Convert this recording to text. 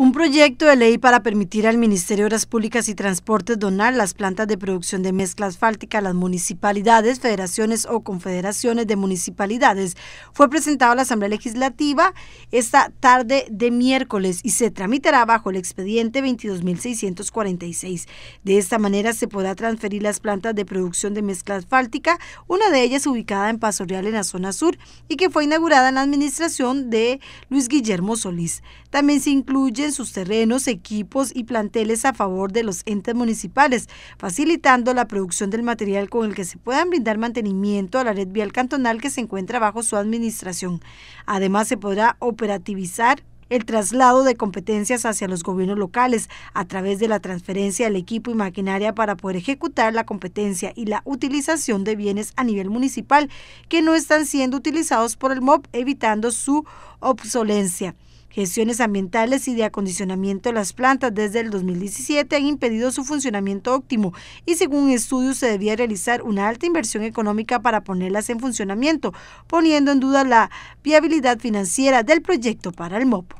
Un proyecto de ley para permitir al Ministerio de Obras Públicas y Transportes donar las plantas de producción de mezcla asfáltica a las municipalidades, federaciones o confederaciones de municipalidades fue presentado a la Asamblea Legislativa esta tarde de miércoles y se tramitará bajo el expediente 22.646. De esta manera se podrá transferir las plantas de producción de mezcla asfáltica, una de ellas ubicada en Paso Real en la zona sur y que fue inaugurada en la administración de Luis Guillermo Solís. También se incluye sus terrenos, equipos y planteles a favor de los entes municipales, facilitando la producción del material con el que se puedan brindar mantenimiento a la red vial cantonal que se encuentra bajo su administración. Además, se podrá operativizar el traslado de competencias hacia los gobiernos locales a través de la transferencia del equipo y maquinaria para poder ejecutar la competencia y la utilización de bienes a nivel municipal que no están siendo utilizados por el MOB, evitando su obsolencia. Gestiones ambientales y de acondicionamiento de las plantas desde el 2017 han impedido su funcionamiento óptimo y según estudios se debía realizar una alta inversión económica para ponerlas en funcionamiento, poniendo en duda la viabilidad financiera del proyecto para el MOP.